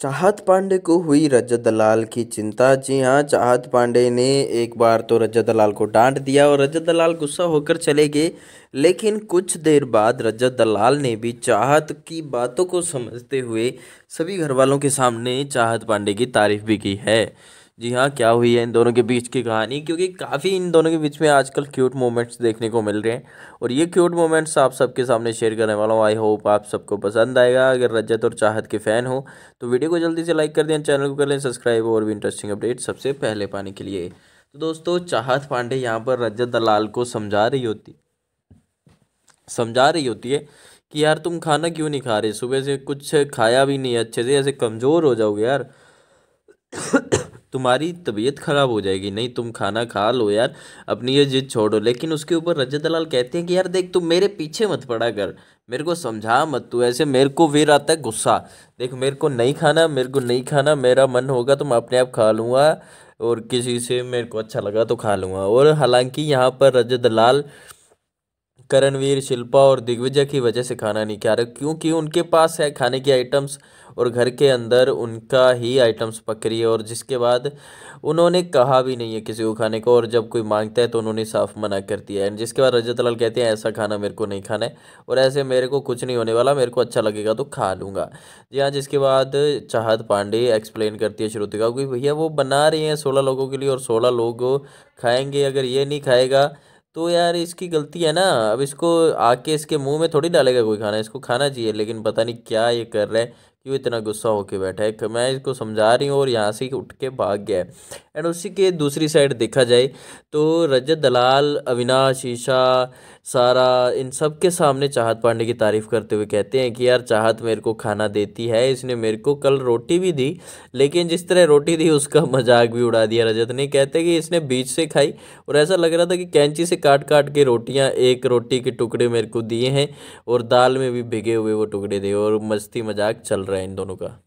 चाहत पांडे को हुई रजत दलाल की चिंता जी हाँ चाहत पांडे ने एक बार तो रजत दलाल को डांट दिया और रजत दलाल गुस्सा होकर चले गए लेकिन कुछ देर बाद रजत दलाल ने भी चाहत की बातों को समझते हुए सभी घर वालों के सामने चाहत पांडे की तारीफ भी की है जी हाँ क्या हुई है इन दोनों के बीच की कहानी क्योंकि काफ़ी इन दोनों के बीच में आजकल क्यूट मोमेंट्स देखने को मिल रहे हैं और ये क्यूट मोमेंट्स आप सबके सामने शेयर करने वाला हूँ आई होप आप सबको पसंद आएगा अगर रजत और चाहत के फ़ैन हो तो वीडियो को जल्दी से लाइक कर दें चैनल को कर लें सब्सक्राइब और भी इंटरेस्टिंग अपडेट सबसे पहले पाने के लिए तो दोस्तों चाहत पांडे यहाँ पर रजत दलाल को समझा रही होती समझा रही होती है कि यार तुम खाना क्यों नहीं खा रहे सुबह से कुछ खाया भी नहीं अच्छे से ऐसे कमज़ोर हो जाओगे यार तुम्हारी तबीयत ख़राब हो जाएगी नहीं तुम खाना खा लो यार अपनी ये जिद छोड़ो लेकिन उसके ऊपर रजत दलाल कहते हैं कि यार देख तुम मेरे पीछे मत पड़ा कर मेरे को समझा मत तू ऐसे मेरे को वीर आता है गुस्सा देख मेरे को नहीं खाना मेरे को नहीं खाना मेरा मन होगा तो मैं अपने आप खा लूँगा और किसी से मेरे को अच्छा लगा तो खा लूँगा और हालांकि यहाँ पर रजत दलाल करणवीर शिल्पा और दिग्विजय की वजह से खाना नहीं खा रहे क्योंकि उनके पास है खाने की आइटम्स और घर के अंदर उनका ही आइटम्स पक रही है और जिसके बाद उन्होंने कहा भी नहीं है किसी को खाने को और जब कोई मांगता है तो उन्होंने साफ मना कर दिया है जिसके बाद रजत लाल कहते हैं ऐसा खाना मेरे को नहीं खाना है और ऐसे मेरे को कुछ नहीं होने वाला मेरे को अच्छा लगेगा तो खा लूँगा जी हाँ जिसके बाद चाहत पांडे एक्सप्लेन करती है श्रुतिका क्योंकि भैया वो बना रही हैं सोलह लोगों के लिए और सोलह लोग खाएँगे अगर ये नहीं खाएगा तो यार इसकी गलती है ना अब इसको आके इसके मुंह में थोड़ी डालेगा कोई खाना इसको खाना चाहिए लेकिन पता नहीं क्या ये कर रहा है क्यों इतना गुस्सा होके बैठा है मैं इसको समझा रही हूँ और यहाँ से उठ के भाग गया है एंड उसी के दूसरी साइड देखा जाए तो रजत दलाल अविनाश ईशा सारा इन सब के सामने चाहत पांडे की तारीफ़ करते हुए कहते हैं कि यार चाहत मेरे को खाना देती है इसने मेरे को कल रोटी भी दी लेकिन जिस तरह रोटी दी उसका मजाक भी उड़ा दिया रजत ने कहते कि इसने बीच से खाई और ऐसा लग रहा था कि कैंची से काट काट के रोटियाँ एक रोटी के टुकड़े मेरे को दिए हैं और दाल में भी भिगे हुए वो टुकड़े दिए और मस्ती मजाक चल रहा रहा है इन दोनों का